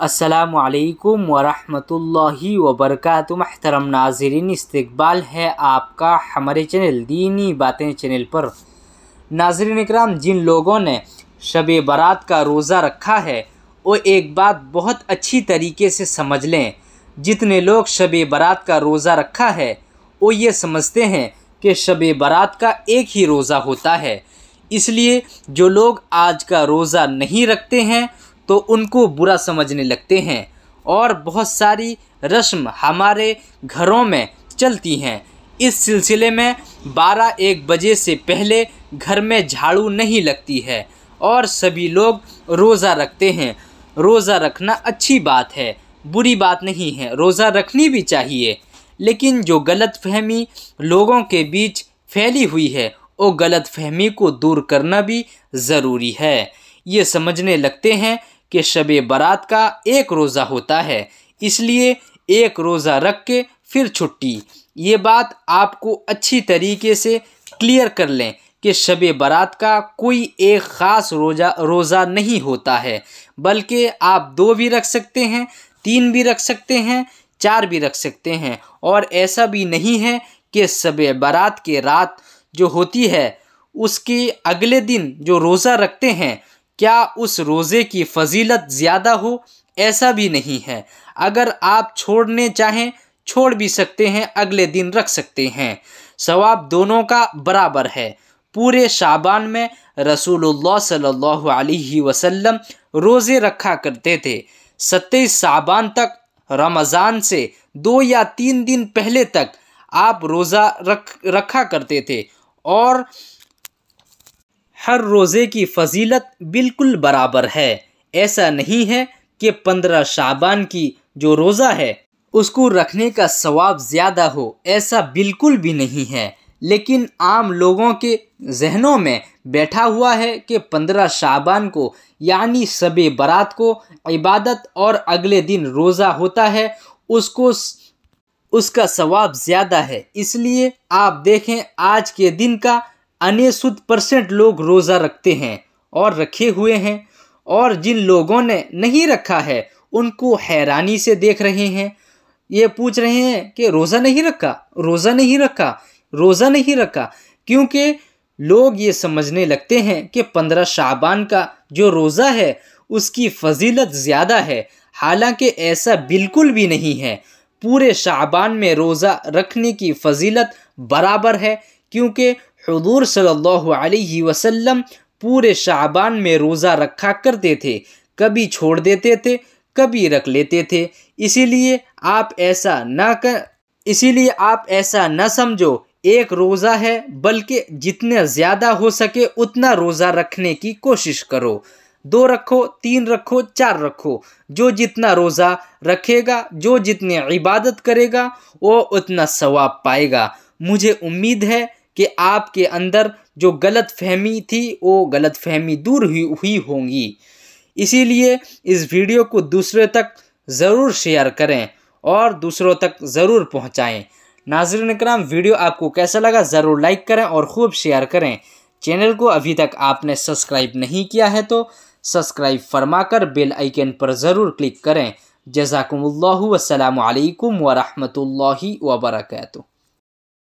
असलकम वरहि वबरक महतरम नाजरीन इस्तबाल है आपका हमारे चैनल दीनी बातें चैनल पर नाजरीन इक्राम जिन लोगों ने शब बारात का रोज़ा रखा है वो एक बात बहुत अच्छी तरीके से समझ लें जितने लोग शब बारात का रोज़ा रखा है वो ये समझते हैं कि शब बारात का एक ही रोज़ा होता है इसलिए जो लोग आज का रोज़ा नहीं रखते हैं तो उनको बुरा समझने लगते हैं और बहुत सारी रस्म हमारे घरों में चलती हैं इस सिलसिले में बारह एक बजे से पहले घर में झाड़ू नहीं लगती है और सभी लोग रोज़ा रखते हैं रोज़ा रखना अच्छी बात है बुरी बात नहीं है रोज़ा रखनी भी चाहिए लेकिन जो गलत फहमी लोगों के बीच फैली हुई है वो गलत फहमी को दूर करना भी ज़रूरी है ये समझने लगते हैं कि शब बारात का एक रोज़ा होता है इसलिए एक रोज़ा रख के फिर छुट्टी ये बात आपको अच्छी तरीके से क्लियर कर लें कि शब बारात का कोई एक ख़ास रोज़ा रोज़ा नहीं होता है बल्कि आप दो भी रख सकते हैं तीन भी रख सकते हैं चार भी रख सकते हैं और ऐसा भी नहीं है कि शब बारात के रात जो होती है उसके अगले दिन जो रोज़ा रखते हैं क्या उस रोज़े की फजीलत ज़्यादा हो ऐसा भी नहीं है अगर आप छोड़ने चाहें छोड़ भी सकते हैं अगले दिन रख सकते हैं सवाब दोनों का बराबर है पूरे शाबान में रसूलुल्लाह सल्लल्लाहु अलैहि वसल्लम रोज़े रखा करते थे सत्ताईस साबान तक रमज़ान से दो या तीन दिन पहले तक आप रोज़ा रख रखा करते थे और हर रोज़े की फजीलत बिल्कुल बराबर है ऐसा नहीं है कि पंद्रह शाबान की जो रोज़ा है उसको रखने का सवाब ज़्यादा हो ऐसा बिल्कुल भी नहीं है लेकिन आम लोगों के जहनों में बैठा हुआ है कि पंद्रह शाबान को यानी शब बारात को इबादत और अगले दिन रोज़ा होता है उसको उसका सवाब ज़्यादा है इसलिए आप देखें आज के दिन का अन्य शुद्ध परसेंट लोग रोज़ा रखते हैं और रखे हुए हैं और जिन लोगों ने नहीं रखा है उनको हैरानी से देख रहे हैं ये पूछ रहे हैं कि रोज़ा नहीं रखा रोज़ा नहीं रखा रोज़ा नहीं रखा क्योंकि लोग ये समझने लगते हैं कि पंद्रह शाबान का जो रोज़ा है उसकी फजीलत ज़्यादा है हालांकि ऐसा बिल्कुल भी नहीं है पूरे शाबान में रोज़ा रखने की फजीलत बराबर है क्योंकि हजूर सल्लल्लाहु अलैहि वसल्लम पूरे शाबान में रोज़ा रखा करते थे कभी छोड़ देते थे कभी रख लेते थे इसीलिए आप ऐसा ना कर इसीलिए आप ऐसा न समझो एक रोज़ा है बल्कि जितने ज़्यादा हो सके उतना रोज़ा रखने की कोशिश करो दो रखो तीन रखो चार रखो जो जितना रोज़ा रखेगा जो जितने इबादत करेगा वो उतना सवाब पाएगा मुझे उम्मीद है कि आपके अंदर जो गलत फहमी थी वो गलत फहमी दूर हुई हुई होंगी इसीलिए इस वीडियो को दूसरे तक ज़रूर शेयर करें और दूसरों तक ज़रूर पहुँचाएँ नाजरन कराम वीडियो आपको कैसा लगा ज़रूर लाइक करें और ख़ूब शेयर करें चैनल को अभी तक आपने सब्सक्राइब नहीं किया है तो सब्सक्राइब फरमा कर बेल आइकन पर ज़रूर क्लिक करें जजाकम्ल वसलम वरहमल वर्कू